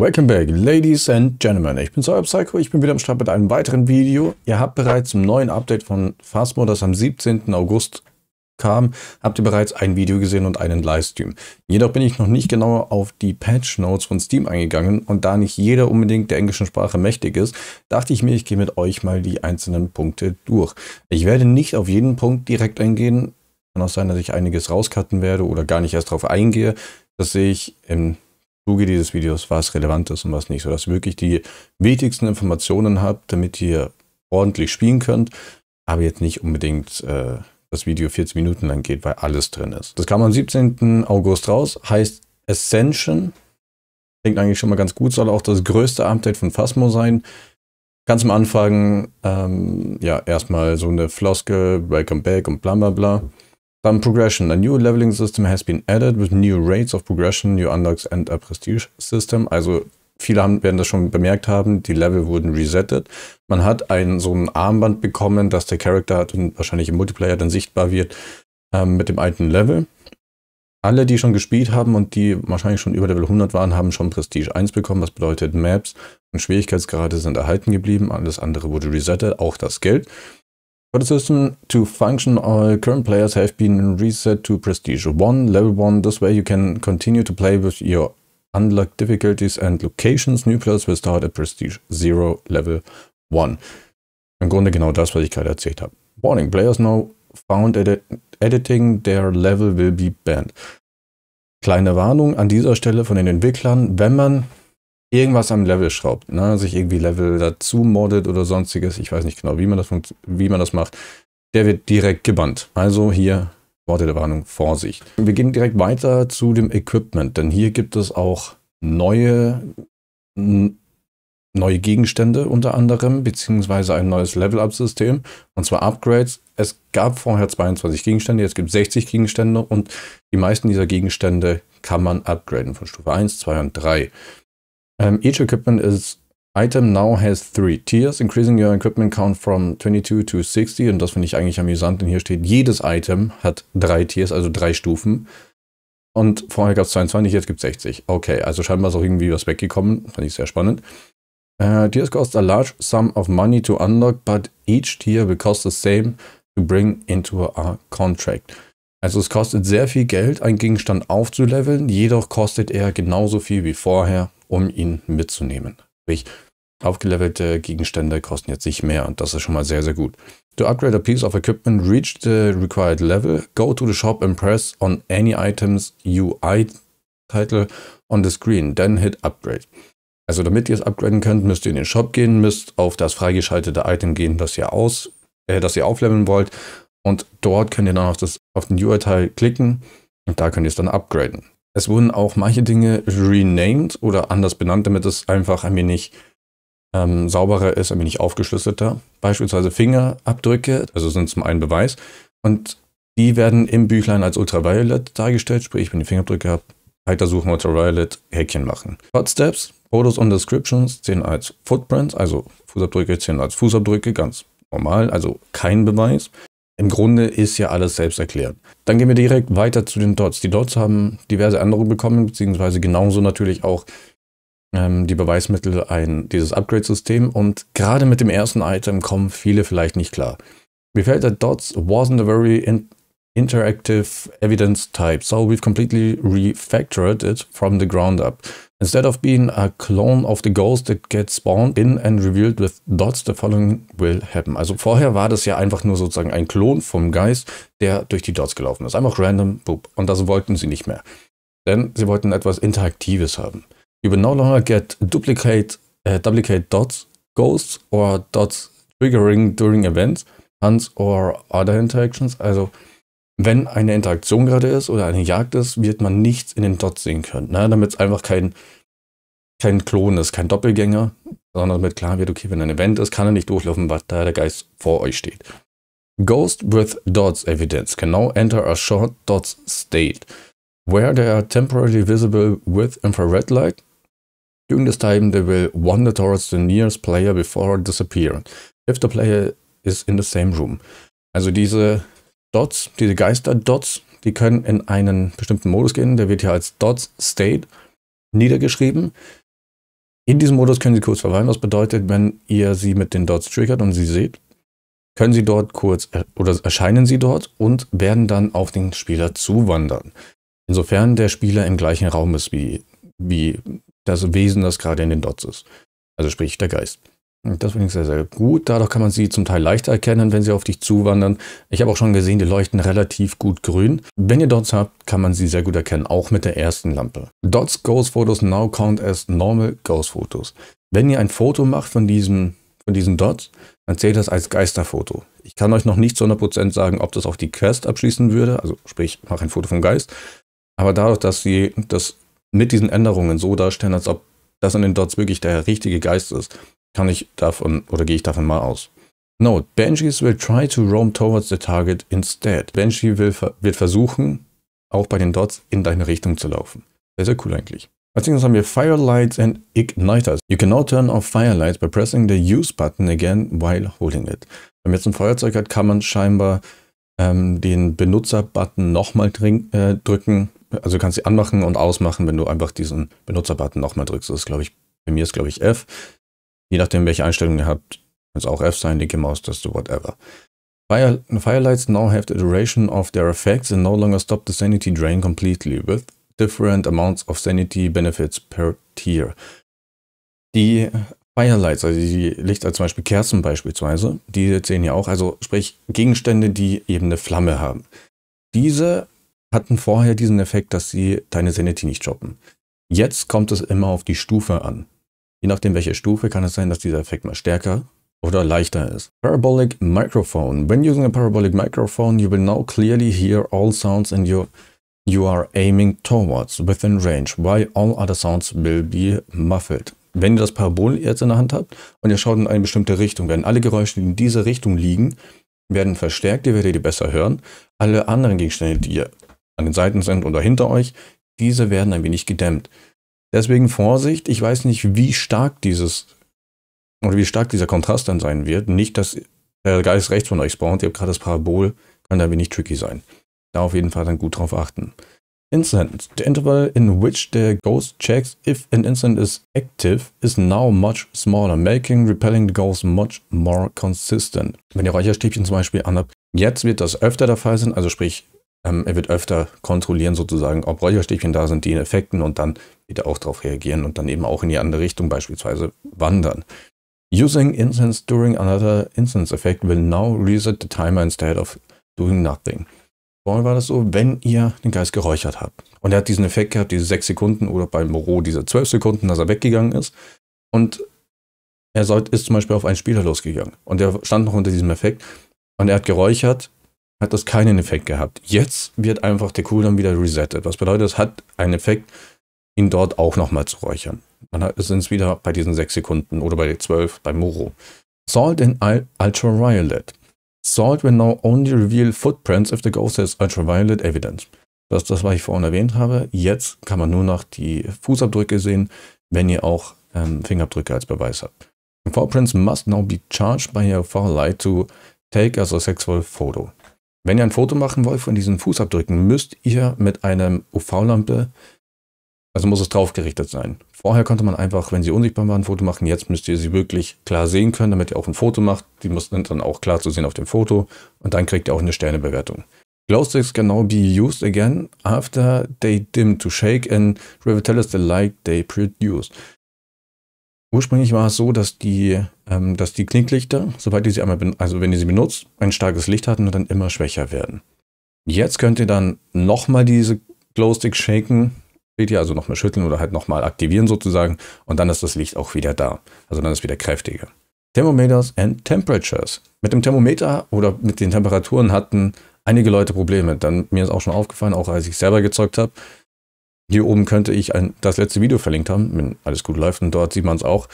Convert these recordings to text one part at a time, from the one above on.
Welcome back, Ladies and Gentlemen. Ich bin euer Psycho, ich bin wieder am Start mit einem weiteren Video. Ihr habt bereits im neuen Update von Phasmo, das am 17. August kam, habt ihr bereits ein Video gesehen und einen Livestream. Jedoch bin ich noch nicht genauer auf die Patch Notes von Steam eingegangen und da nicht jeder unbedingt der englischen Sprache mächtig ist, dachte ich mir, ich gehe mit euch mal die einzelnen Punkte durch. Ich werde nicht auf jeden Punkt direkt eingehen. Kann auch sein, dass ich einiges rauscutten werde oder gar nicht erst darauf eingehe. Das sehe ich im Zuge dieses Videos, was relevant ist und was nicht, sodass ihr wirklich die wichtigsten Informationen habt, damit ihr ordentlich spielen könnt, aber jetzt nicht unbedingt äh, das Video 40 Minuten lang geht, weil alles drin ist. Das kam am 17. August raus, heißt Ascension. Klingt eigentlich schon mal ganz gut, soll auch das größte Update von Phasmo sein. Ganz am Anfang, ähm, ja, erstmal so eine Floskel, Welcome Back und bla bla bla. Some progression. A new leveling system has been added with new rates of progression, new unlocks and a prestige system. Also viele haben, werden das schon bemerkt haben, die Level wurden resettet. Man hat ein, so ein Armband bekommen, das der Charakter hat und wahrscheinlich im Multiplayer dann sichtbar wird ähm, mit dem alten Level. Alle, die schon gespielt haben und die wahrscheinlich schon über Level 100 waren, haben schon Prestige 1 bekommen. Das bedeutet, Maps und Schwierigkeitsgrade sind erhalten geblieben. Alles andere wurde resettet, auch das Geld. For the system to function, all current players have been reset to Prestige 1, Level 1. This way you can continue to play with your unlocked difficulties and locations. New players will start at Prestige 0, Level 1. Im Grunde genau das, was ich gerade erzählt habe. Warning, players now found edit editing their level will be banned. Kleine Warnung an dieser Stelle von den Entwicklern, wenn man irgendwas am Level schraubt, ne? sich irgendwie Level dazu moddet oder sonstiges, ich weiß nicht genau, wie man das, wie man das macht, der wird direkt gebannt. Also hier Worte der Warnung, Vorsicht. Wir gehen direkt weiter zu dem Equipment, denn hier gibt es auch neue, neue Gegenstände unter anderem, beziehungsweise ein neues Level-Up-System, und zwar Upgrades. Es gab vorher 22 Gegenstände, jetzt gibt es 60 Gegenstände und die meisten dieser Gegenstände kann man upgraden von Stufe 1, 2 und 3. Um, each equipment is item now has three tiers, increasing your equipment count from 22 to 60. Und das finde ich eigentlich amüsant, denn hier steht, jedes Item hat drei Tiers, also drei Stufen. Und vorher gab es 22, jetzt gibt es 60. Okay, also scheinbar ist auch irgendwie was weggekommen. Fand ich sehr spannend. Uh, tiers cost a large sum of money to unlock, but each tier will cost the same to bring into a contract. Also es kostet sehr viel Geld, einen Gegenstand aufzuleveln, jedoch kostet er genauso viel wie vorher um ihn mitzunehmen. Sprich, Aufgelevelte Gegenstände kosten jetzt nicht mehr und das ist schon mal sehr, sehr gut. To upgrade a piece of equipment, reach the required level, go to the shop and press on any item's UI title on the screen, then hit upgrade. Also damit ihr es upgraden könnt, müsst ihr in den Shop gehen, müsst auf das freigeschaltete Item gehen, das ihr aus, äh, das ihr aufleveln wollt und dort könnt ihr dann auf, das, auf den UI-Teil klicken und da könnt ihr es dann upgraden. Es wurden auch manche Dinge renamed oder anders benannt, damit es einfach ein wenig ähm, sauberer ist, ein wenig aufgeschlüsselter. Beispielsweise Fingerabdrücke, also sind zum einen Beweis. Und die werden im Büchlein als Ultraviolet dargestellt, sprich, wenn ihr Fingerabdrücke habt, Heiter suchen, Ultraviolet, Häkchen machen. Footsteps, Fotos und Descriptions zählen als Footprints, also Fußabdrücke zählen als Fußabdrücke, ganz normal, also kein Beweis. Im Grunde ist ja alles selbst erklärt. Dann gehen wir direkt weiter zu den Dots. Die Dots haben diverse Änderungen bekommen, beziehungsweise genauso natürlich auch ähm, die Beweismittel ein, dieses Upgrade-System. Und gerade mit dem ersten Item kommen viele vielleicht nicht klar. Mir fällt der Dots wasn't a very interactive evidence type. So we've completely refactored it from the ground up. Instead of being a clone of the Ghost that gets spawned in and revealed with Dots, the following will happen. Also vorher war das ja einfach nur sozusagen ein Klon vom Geist, der durch die Dots gelaufen ist. Einfach random, boop. Und das wollten sie nicht mehr. Denn sie wollten etwas Interaktives haben. You will no longer get duplicate, uh, duplicate dots, ghosts or dots triggering during events, hunts or other interactions. Also wenn eine Interaktion gerade ist oder eine Jagd ist, wird man nichts in den Dots sehen können. Ne? Damit es einfach kein, kein Klon ist, kein Doppelgänger, sondern damit klar wird, okay, wenn ein Event ist, kann er nicht durchlaufen, was da der Geist vor euch steht. Ghost with Dots Evidence can genau, now enter a short Dots state, where they are temporarily visible with infrared light. During this time, they will wander towards the nearest player before disappearing, if the player is in the same room. Also diese Dots, diese Geister-Dots, die können in einen bestimmten Modus gehen. Der wird hier als Dots State niedergeschrieben. In diesem Modus können Sie kurz verweilen. Was bedeutet, wenn ihr sie mit den Dots triggert und sie seht, können sie dort kurz äh, oder erscheinen sie dort und werden dann auf den Spieler zuwandern. Insofern der Spieler im gleichen Raum ist wie, wie das Wesen, das gerade in den Dots ist. Also sprich der Geist. Hm, das finde ich sehr, sehr gut. Dadurch kann man sie zum Teil leichter erkennen, wenn sie auf dich zuwandern. Ich habe auch schon gesehen, die leuchten relativ gut grün. Wenn ihr Dots habt, kann man sie sehr gut erkennen, auch mit der ersten Lampe. Dots Ghost Photos now count as normal Ghost Photos. Wenn ihr ein Foto macht von diesem, von diesen Dots, dann zählt das als Geisterfoto. Ich kann euch noch nicht zu 100% sagen, ob das auch die Quest abschließen würde, also sprich, mach ein Foto vom Geist. Aber dadurch, dass sie das mit diesen Änderungen so darstellen, als ob das an den Dots wirklich der richtige Geist ist, kann ich davon oder gehe ich davon mal aus. Note, Banshees will try to roam towards the target instead. Banshee will, wird versuchen, auch bei den Dots in deine Richtung zu laufen. Sehr, sehr cool eigentlich. Als nächstes haben wir Firelights and Igniters. You can now turn off Firelights by pressing the Use button again while holding it. Wenn man jetzt ein Feuerzeug hat, kann man scheinbar ähm, den Benutzer-Button nochmal äh, drücken. Also kannst du anmachen und ausmachen, wenn du einfach diesen Benutzer-Button nochmal drückst. Das ist, glaube ich, bei mir ist, glaube ich, F. Je nachdem, welche Einstellung ihr habt, kann es auch F sein, linke Maustaste, whatever. Fire, firelights now have the duration of their effects and no longer stop the sanity drain completely with different amounts of sanity benefits per tier. Die Firelights, also die Lichter, zum Beispiel Kerzen beispielsweise, die zählen ja auch, also sprich Gegenstände, die eben eine Flamme haben. Diese hatten vorher diesen Effekt, dass sie deine Sanity nicht droppen. Jetzt kommt es immer auf die Stufe an. Je nachdem welche Stufe kann es sein, dass dieser Effekt mal stärker oder leichter ist. Parabolic microphone. When using a parabolic microphone, you will now clearly hear all sounds and you, you are aiming towards within range, while all other sounds will be muffled. Wenn ihr das Parabol jetzt in der Hand habt und ihr schaut in eine bestimmte Richtung, werden alle Geräusche, die in dieser Richtung liegen, werden verstärkt, ihr werdet die besser hören. Alle anderen Gegenstände, die an den Seiten sind oder hinter euch, diese werden ein wenig gedämmt. Deswegen Vorsicht, ich weiß nicht, wie stark dieses oder wie stark dieser Kontrast dann sein wird. Nicht, dass der Geist rechts von euch spawnt, ihr habt gerade das Parabol, kann da wenig tricky sein. Da auf jeden Fall dann gut drauf achten. Incident. The interval in which the ghost checks if an incident is active is now much smaller, making repelling the ghost much more consistent. Wenn ihr Räucherstäbchen zum Beispiel anhabt, jetzt wird das öfter der Fall sein, also sprich ähm, er wird öfter kontrollieren sozusagen, ob Räucherstäbchen da sind, die in Effekten und dann wieder auch darauf reagieren und dann eben auch in die andere Richtung beispielsweise wandern. Using incense during another incense effect will now reset the timer instead of doing nothing. Vorher war das so, wenn ihr den Geist geräuchert habt. Und er hat diesen Effekt gehabt, diese 6 Sekunden oder bei Moreau diese 12 Sekunden, dass er weggegangen ist. Und er ist zum Beispiel auf einen Spieler losgegangen. Und er stand noch unter diesem Effekt. Und er hat geräuchert hat das keinen Effekt gehabt. Jetzt wird einfach der Cooldown wieder resettet. Was bedeutet, es hat einen Effekt, ihn dort auch nochmal zu räuchern. Dann sind es wieder bei diesen 6 Sekunden oder bei 12 bei Moro. Salt in Ultraviolet. Salt will now only reveal footprints if the ghost has ultraviolet evidence. Das ist das, was ich vorhin erwähnt habe. Jetzt kann man nur noch die Fußabdrücke sehen, wenn ihr auch ähm, Fingerabdrücke als Beweis habt. Footprints must now be charged by your foul light to take as a sexual photo. Wenn ihr ein Foto machen wollt von diesen Fußabdrücken, müsst ihr mit einer UV-Lampe, also muss es draufgerichtet sein. Vorher konnte man einfach, wenn sie unsichtbar waren, ein Foto machen. Jetzt müsst ihr sie wirklich klar sehen können, damit ihr auch ein Foto macht. Die müssen dann auch klar zu sehen auf dem Foto und dann kriegt ihr auch eine Sternebewertung. Glowsticks can genau now be used again after they dim to shake and revitalize the light they produce. Ursprünglich war es so, dass die, ähm, dass die Knicklichter, sobald ihr sie einmal, also wenn ihr sie benutzt, ein starkes Licht hatten und dann immer schwächer werden. Jetzt könnt ihr dann nochmal diese Glowstick shaken, seht ihr, also nochmal schütteln oder halt nochmal aktivieren sozusagen und dann ist das Licht auch wieder da. Also dann ist es wieder kräftiger. Thermometers and Temperatures. Mit dem Thermometer oder mit den Temperaturen hatten einige Leute Probleme. Dann mir ist auch schon aufgefallen, auch als ich selber gezeugt habe, hier oben könnte ich ein, das letzte Video verlinkt haben, wenn alles gut läuft. Und dort sieht man es auch.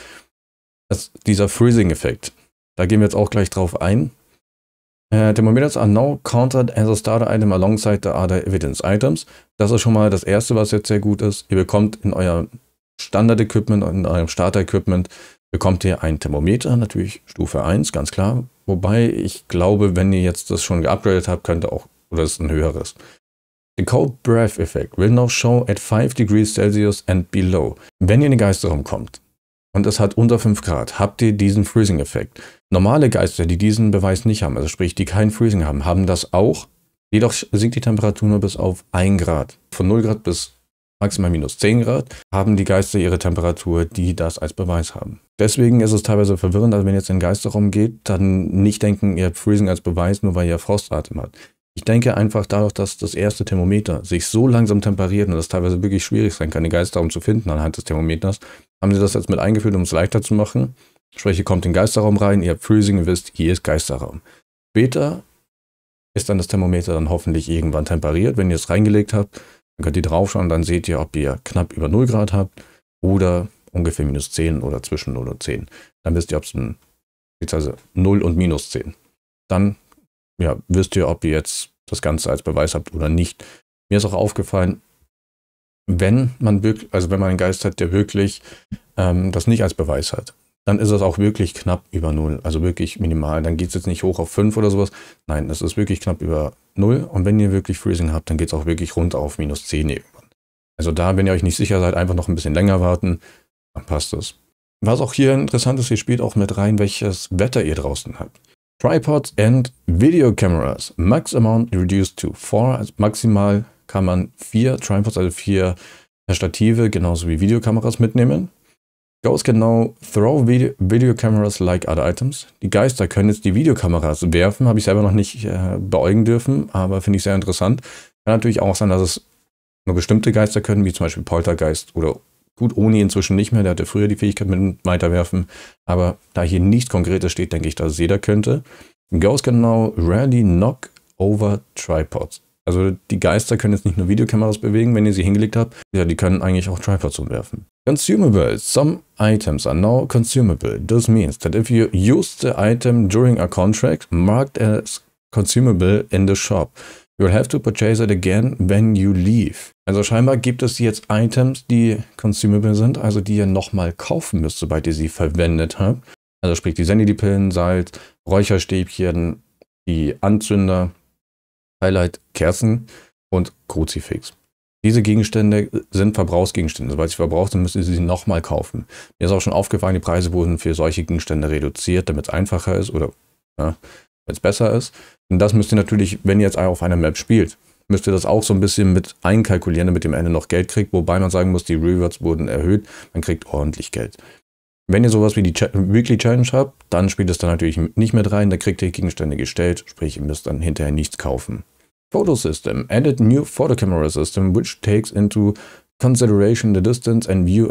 Das, dieser Freezing-Effekt. Da gehen wir jetzt auch gleich drauf ein. Uh, äh, Thermometers are now countered as a starter item alongside the other evidence items. Das ist schon mal das erste, was jetzt sehr gut ist. Ihr bekommt in eurem Standard-Equipment, in eurem Starter-Equipment, bekommt ihr ein Thermometer, natürlich Stufe 1, ganz klar. Wobei ich glaube, wenn ihr jetzt das schon geupgradet habt, könnte auch, oder es ein höheres. The cold breath effect will now show at 5 degrees Celsius and below. Wenn ihr in den Geisterraum kommt und es hat unter 5 Grad, habt ihr diesen Freezing Effekt. Normale Geister, die diesen Beweis nicht haben, also sprich, die kein Freezing haben, haben das auch. Jedoch sinkt die Temperatur nur bis auf 1 Grad. Von 0 Grad bis maximal minus 10 Grad, haben die Geister ihre Temperatur, die das als Beweis haben. Deswegen ist es teilweise verwirrend, also wenn ihr jetzt in den Geisterraum geht, dann nicht denken, ihr habt Freezing als Beweis, nur weil ihr Frostatem habt. Ich denke einfach dadurch, dass das erste Thermometer sich so langsam temperiert und das teilweise wirklich schwierig sein kann, die Geisterraum zu finden anhand des Thermometers, haben sie das jetzt mit eingeführt, um es leichter zu machen. Sprich, ihr kommt in den Geisterraum rein, ihr habt Freezing, ihr wisst, hier ist Geisterraum. Später ist dann das Thermometer dann hoffentlich irgendwann temperiert. Wenn ihr es reingelegt habt, dann könnt ihr draufschauen dann seht ihr, ob ihr knapp über 0 Grad habt oder ungefähr minus 10 oder zwischen 0 und 10. Dann wisst ihr, ob es ein, beziehungsweise 0 und minus 10. Dann ja, wisst ihr, ob ihr jetzt das Ganze als Beweis habt oder nicht. Mir ist auch aufgefallen, wenn man wirklich, also wenn man einen Geist hat, der wirklich ähm, das nicht als Beweis hat, dann ist das auch wirklich knapp über null, also wirklich minimal. Dann geht es jetzt nicht hoch auf fünf oder sowas. Nein, das ist wirklich knapp über null. Und wenn ihr wirklich Freezing habt, dann geht es auch wirklich rund auf minus zehn irgendwann. Also da, wenn ihr euch nicht sicher seid, einfach noch ein bisschen länger warten, dann passt das. Was auch hier interessant ist, ihr spielt auch mit rein, welches Wetter ihr draußen habt. Tripods and Video Cameras. Max amount reduced to 4. Also maximal kann man vier Tripods, also vier Stative, genauso wie Videokameras mitnehmen. Ghosts can now throw video, video cameras like other items. Die Geister können jetzt die Videokameras werfen. Habe ich selber noch nicht äh, beäugen dürfen, aber finde ich sehr interessant. Kann natürlich auch sein, dass es nur bestimmte Geister können, wie zum Beispiel Poltergeist oder Gut, Oni inzwischen nicht mehr, der hatte früher die Fähigkeit mit dem Weiterwerfen, aber da hier nichts Konkretes steht, denke ich, dass es jeder könnte. Ghost can now rarely knock over tripods. Also die Geister können jetzt nicht nur Videokameras bewegen, wenn ihr sie hingelegt habt, ja, die können eigentlich auch Tripods umwerfen. Consumable. Some items are now consumable. This means that if you use the item during a contract, marked as consumable in the shop, You'll have to purchase it again when you leave. Also scheinbar gibt es jetzt Items, die consumable sind, also die ihr nochmal kaufen müsst, sobald ihr sie verwendet habt. Also sprich die Sanity-Pillen, Salz, Räucherstäbchen, die Anzünder, Highlight, Kerzen und Kruzifix. Diese Gegenstände sind Verbrauchsgegenstände. Sobald sie verbraucht sind, müsst ihr sie nochmal kaufen. Mir ist auch schon aufgefallen, die Preise wurden für solche Gegenstände reduziert, damit es einfacher ist oder ja, wenn es besser ist. Und das müsst ihr natürlich, wenn ihr jetzt auf einer Map spielt, müsst ihr das auch so ein bisschen mit einkalkulieren, damit ihr am Ende noch Geld kriegt. Wobei man sagen muss, die Rewards wurden erhöht, man kriegt ordentlich Geld. Wenn ihr sowas wie die Ch Weekly Challenge habt, dann spielt es dann natürlich nicht mit rein, da kriegt ihr Gegenstände gestellt, sprich ihr müsst dann hinterher nichts kaufen. Photo System. Added new photo camera system which takes into consideration the distance and view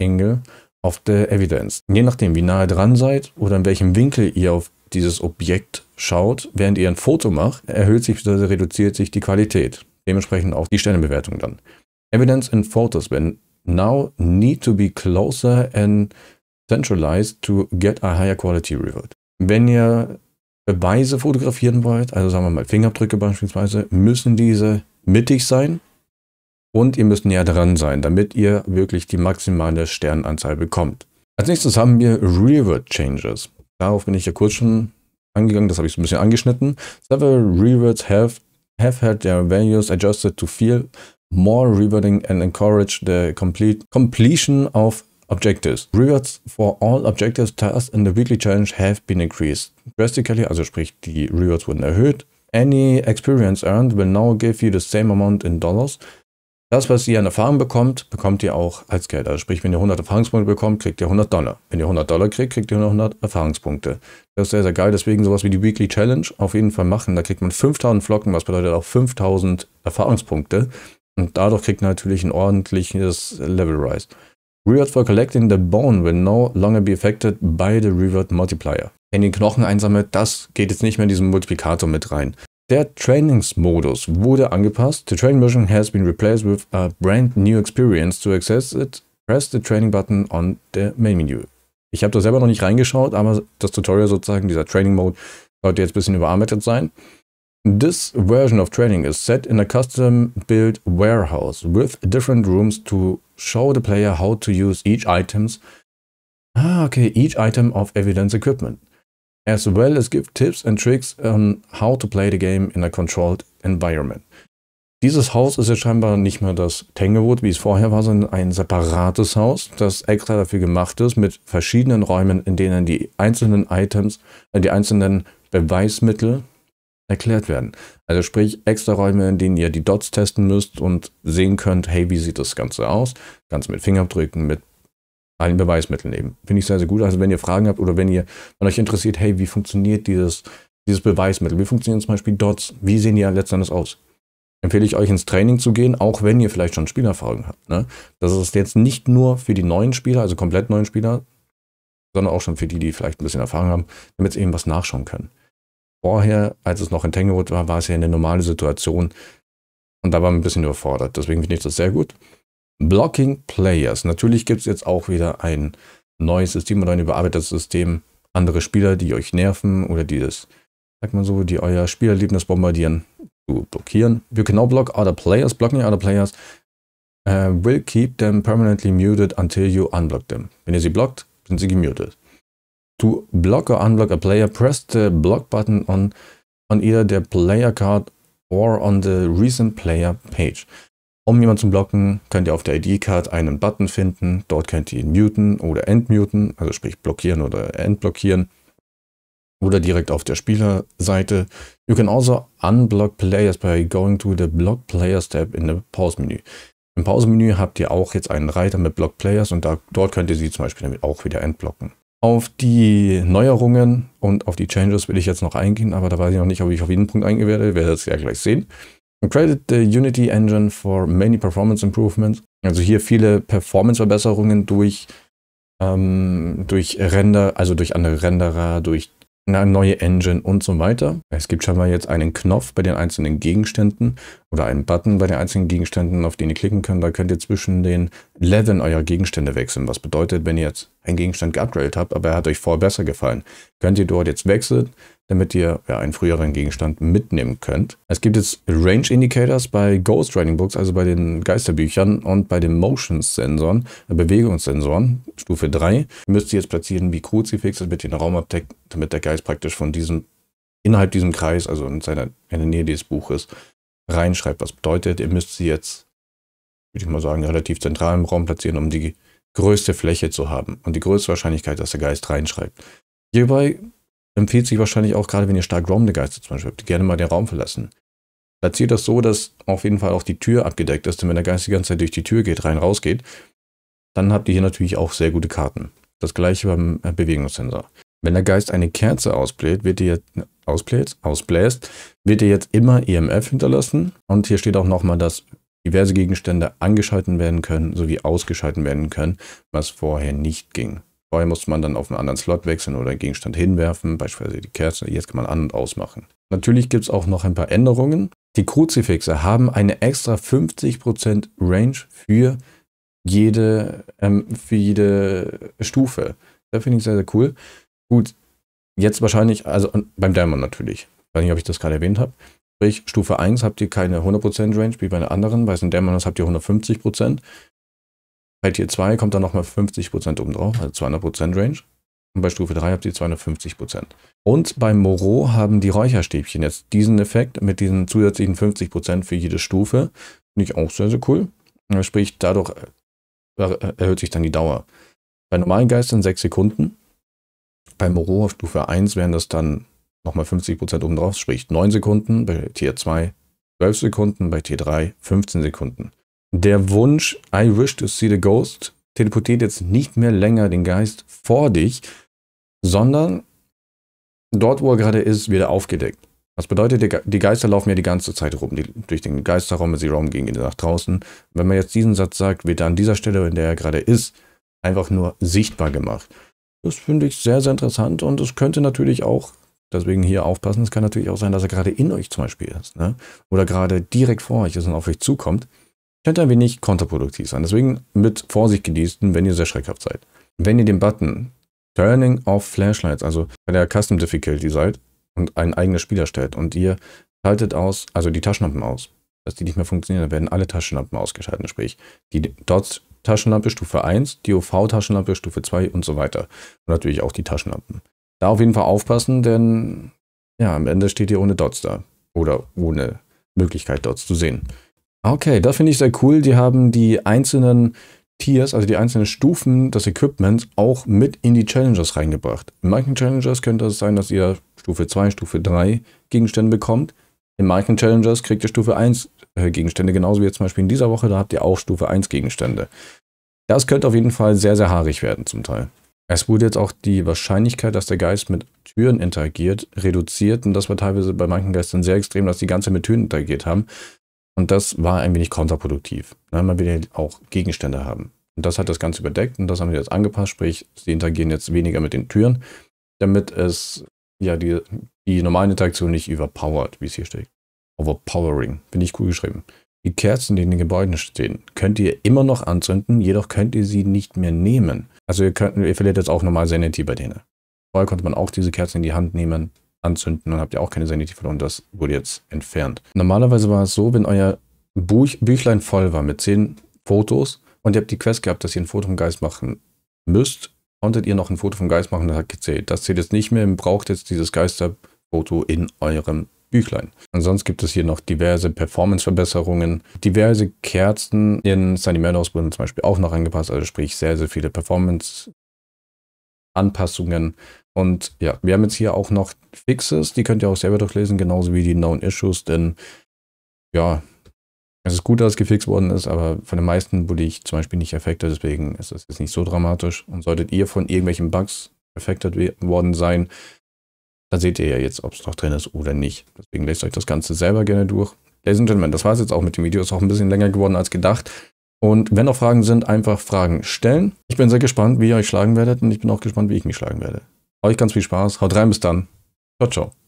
angle of the evidence. Je nachdem, wie nahe dran seid oder in welchem Winkel ihr auf dieses Objekt schaut, während ihr ein Foto macht, erhöht sich bzw. reduziert sich die Qualität. Dementsprechend auch die Sternebewertung dann. Evidence in photos when now need to be closer and centralized to get a higher quality reward. Wenn ihr Beweise fotografieren wollt, also sagen wir mal Fingerabdrücke beispielsweise, müssen diese mittig sein und ihr müsst näher dran sein, damit ihr wirklich die maximale Sternanzahl bekommt. Als nächstes haben wir Reward Changes. Darauf bin ich ja kurz schon angegangen, das habe ich so ein bisschen angeschnitten. Several rewards have, have had their values adjusted to feel more rewarding and encourage the complete completion of Objectives. Rewards for all objectives tasks in the weekly challenge have been increased. Drastically, also sprich, die Rewards wurden erhöht. Any experience earned will now give you the same amount in dollars das, was ihr an Erfahrung bekommt, bekommt ihr auch als Geld. Also sprich, wenn ihr 100 Erfahrungspunkte bekommt, kriegt ihr 100 Dollar. Wenn ihr 100 Dollar kriegt, kriegt ihr 100 Erfahrungspunkte. Das ist sehr, sehr geil. Deswegen sowas wie die Weekly Challenge auf jeden Fall machen. Da kriegt man 5000 Flocken, was bedeutet auch 5000 Erfahrungspunkte. Und dadurch kriegt man natürlich ein ordentliches Level Rise. Reward for collecting the bone will no longer be affected by the reward multiplier. In den Knochen einsammelt, das geht jetzt nicht mehr in diesen Multiplikator mit rein. Der Trainingsmodus wurde angepasst. The training version has been replaced with a brand new experience. To access it, press the training button on the main menu. Ich habe da selber noch nicht reingeschaut, aber das Tutorial sozusagen, dieser Training Mode, sollte jetzt ein bisschen überarbeitet sein. This version of training is set in a custom-built warehouse with different rooms to show the player how to use each items. Ah, okay, each item of evidence equipment as well as give tips and tricks on how to play the game in a controlled environment. Dieses Haus ist ja scheinbar nicht mehr das Tanglewood, wie es vorher war, sondern ein separates Haus, das extra dafür gemacht ist, mit verschiedenen Räumen, in denen die einzelnen Items, äh, die einzelnen Beweismittel erklärt werden. Also sprich, extra Räume, in denen ihr die Dots testen müsst und sehen könnt, hey, wie sieht das Ganze aus? Ganz mit Fingerabdrücken, mit ein Beweismittel nehmen. Finde ich sehr, sehr gut. Also wenn ihr Fragen habt oder wenn ihr, wenn euch interessiert, hey, wie funktioniert dieses, dieses Beweismittel? Wie funktionieren zum Beispiel Dots? Wie sehen die letztendlich aus? Empfehle ich euch ins Training zu gehen, auch wenn ihr vielleicht schon Spielerfahrung habt. Ne? Das ist jetzt nicht nur für die neuen Spieler, also komplett neuen Spieler, sondern auch schon für die, die vielleicht ein bisschen Erfahrung haben, damit sie eben was nachschauen können. Vorher, als es noch in Tanglewood war, war es ja eine normale Situation und da war man ein bisschen überfordert. Deswegen finde ich das sehr gut. Blocking Players. Natürlich gibt es jetzt auch wieder ein neues System oder ein überarbeitetes System. Andere Spieler, die euch nerven oder die das, sagt man so, die euer Spielerlebnis bombardieren, zu blockieren. You can now block other players. Blocking other players uh, will keep them permanently muted until you unblock them. Wenn ihr sie blockt, sind sie gemutet. To block or unblock a player, press the block button on, on either the player card or on the recent player page. Um jemanden zu blocken, könnt ihr auf der ID-Card einen Button finden. Dort könnt ihr ihn muten oder entmuten, also sprich blockieren oder entblockieren. Oder direkt auf der Spielerseite. You can also unblock players by going to the Block Players tab in the Pause Menü. Im Pause-Menü habt ihr auch jetzt einen Reiter mit Block Players und da, dort könnt ihr sie zum Beispiel auch wieder entblocken. Auf die Neuerungen und auf die Changes will ich jetzt noch eingehen, aber da weiß ich noch nicht, ob ich auf jeden Punkt eingehen werde. Ihr Werdet es ja gleich sehen. Credit the Unity Engine for many performance improvements. Also hier viele Performance-Verbesserungen durch, ähm, durch Render, also durch andere Renderer, durch eine neue Engine und so weiter. Es gibt schon mal jetzt einen Knopf bei den einzelnen Gegenständen, oder einen Button bei den einzelnen Gegenständen, auf den ihr klicken könnt. Da könnt ihr zwischen den Leveln eurer Gegenstände wechseln. Was bedeutet, wenn ihr jetzt einen Gegenstand geupgradet habt, aber er hat euch vorher besser gefallen, könnt ihr dort jetzt wechseln, damit ihr ja, einen früheren Gegenstand mitnehmen könnt. Es gibt jetzt Range Indicators bei Ghost Riding Books, also bei den Geisterbüchern und bei den Motion Sensoren, äh, Bewegungssensoren, Stufe 3. Müsst ihr jetzt platzieren, wie Kruzifix damit ihr den Raum abdeckt, damit der Geist praktisch von diesem innerhalb diesem Kreis, also in seiner in der Nähe dieses Buches, reinschreibt. Was bedeutet, ihr müsst sie jetzt, würde ich mal sagen, relativ zentral im Raum platzieren, um die größte Fläche zu haben und die größte Wahrscheinlichkeit, dass der Geist reinschreibt. Hierbei empfiehlt sich wahrscheinlich auch, gerade wenn ihr stark roamende Geister zum Beispiel habt, gerne mal den Raum verlassen. Platziert das so, dass auf jeden Fall auch die Tür abgedeckt ist, denn wenn der Geist die ganze Zeit durch die Tür geht, rein, raus geht, dann habt ihr hier natürlich auch sehr gute Karten. Das gleiche beim äh, Bewegungssensor. Wenn der Geist eine Kerze ausbläht, wird die jetzt, ausbläht, ausbläst, wird ihr jetzt immer EMF hinterlassen. Und hier steht auch nochmal, dass diverse Gegenstände angeschalten werden können, sowie ausgeschalten werden können, was vorher nicht ging. Vorher musste man dann auf einen anderen Slot wechseln oder einen Gegenstand hinwerfen, beispielsweise die Kerze. Jetzt kann man an- und ausmachen. Natürlich gibt es auch noch ein paar Änderungen. Die Kruzifixe haben eine extra 50% Range für jede, ähm, für jede Stufe. Das finde ich sehr, sehr cool. Gut, jetzt wahrscheinlich, also beim Dämon natürlich. Ich weiß nicht, ob ich das gerade erwähnt habe. Sprich, Stufe 1 habt ihr keine 100% Range wie bei den anderen. Bei den Diamonds habt ihr 150%. Bei Tier 2 kommt dann nochmal 50% obendrauf, also 200% Range. Und bei Stufe 3 habt ihr 250%. Und beim Moro haben die Räucherstäbchen jetzt diesen Effekt mit diesen zusätzlichen 50% für jede Stufe. Finde ich auch sehr, sehr cool. Sprich, dadurch äh, erhöht sich dann die Dauer. Bei normalen Geistern 6 Sekunden, bei Moroa Stufe 1 wären das dann nochmal 50% obendrauf, sprich 9 Sekunden, bei Tier 2 12 Sekunden, bei Tier 3 15 Sekunden. Der Wunsch, I wish to see the ghost, teleportiert jetzt nicht mehr länger den Geist vor dich, sondern dort, wo er gerade ist, wird er aufgedeckt. Das bedeutet, die Geister laufen ja die ganze Zeit rum, die, durch den Geisterraum, wenn sie rumgehen, gehen nach draußen. Wenn man jetzt diesen Satz sagt, wird er an dieser Stelle, in der er gerade ist, einfach nur sichtbar gemacht. Das finde ich sehr, sehr interessant und es könnte natürlich auch, deswegen hier aufpassen, es kann natürlich auch sein, dass er gerade in euch zum Beispiel ist ne? oder gerade direkt vor euch ist und auf euch zukommt. Könnte ein wenig kontraproduktiv sein. Deswegen mit Vorsicht genießen, wenn ihr sehr schreckhaft seid. Wenn ihr den Button Turning off Flashlights, also bei der Custom Difficulty seid und ein eigenes Spiel erstellt und ihr schaltet aus, also die Taschenlampen aus, dass die nicht mehr funktionieren, dann werden alle Taschenlampen ausgeschaltet, sprich die Dots Taschenlampe Stufe 1, die uv taschenlampe Stufe 2 und so weiter. Und natürlich auch die Taschenlampen. Da auf jeden Fall aufpassen, denn ja, am Ende steht ihr ohne Dots da. Oder ohne Möglichkeit, Dots zu sehen. Okay, das finde ich sehr cool. Die haben die einzelnen Tiers, also die einzelnen Stufen des Equipments, auch mit in die Challengers reingebracht. In manchen Challengers könnte es sein, dass ihr Stufe 2, Stufe 3 Gegenstände bekommt. In manchen Challengers kriegt ihr Stufe 1 äh, Gegenstände, genauso wie jetzt zum Beispiel in dieser Woche, da habt ihr auch Stufe 1 Gegenstände. Das könnte auf jeden Fall sehr, sehr haarig werden zum Teil. Es wurde jetzt auch die Wahrscheinlichkeit, dass der Geist mit Türen interagiert, reduziert und das war teilweise bei manchen Geistern sehr extrem, dass die ganze mit Türen interagiert haben und das war ein wenig kontraproduktiv. Ne? Man will ja auch Gegenstände haben und das hat das Ganze überdeckt und das haben wir jetzt angepasst, sprich sie interagieren jetzt weniger mit den Türen, damit es ja die, die normalen Interaktionen nicht überpowert, wie es hier steht. Overpowering. Finde ich cool geschrieben. Die Kerzen, die in den Gebäuden stehen, könnt ihr immer noch anzünden, jedoch könnt ihr sie nicht mehr nehmen. Also ihr, könnt, ihr verliert jetzt auch normal Sanity bei denen. Vorher konnte man auch diese Kerzen in die Hand nehmen, anzünden und habt ihr auch keine Sanity verloren. Das wurde jetzt entfernt. Normalerweise war es so, wenn euer Buch, Büchlein voll war mit 10 Fotos und ihr habt die Quest gehabt, dass ihr ein Foto vom Geist machen müsst, konntet ihr noch ein Foto vom Geist machen, das hat gezählt. Das zählt jetzt nicht mehr, ihr braucht jetzt dieses Geisterfoto in eurem Büchlein. Ansonsten gibt es hier noch diverse Performance-Verbesserungen, diverse Kerzen in Sunny Meadows wurden zum Beispiel auch noch angepasst, also sprich sehr, sehr viele Performance- Anpassungen. Und ja, wir haben jetzt hier auch noch Fixes, die könnt ihr auch selber durchlesen, genauso wie die Known Issues, denn ja, es ist gut, dass es gefixt worden ist, aber von den meisten wurde ich zum Beispiel nicht affektet, deswegen ist das jetzt nicht so dramatisch. Und solltet ihr von irgendwelchen Bugs affektet worden sein, da seht ihr ja jetzt, ob es noch drin ist oder nicht. Deswegen lest euch das Ganze selber gerne durch. Ladies and Gentlemen, das war es jetzt auch mit dem Video. Ist auch ein bisschen länger geworden als gedacht. Und wenn noch Fragen sind, einfach Fragen stellen. Ich bin sehr gespannt, wie ihr euch schlagen werdet und ich bin auch gespannt, wie ich mich schlagen werde. Euch ganz viel Spaß. Haut rein, bis dann. Ciao, ciao.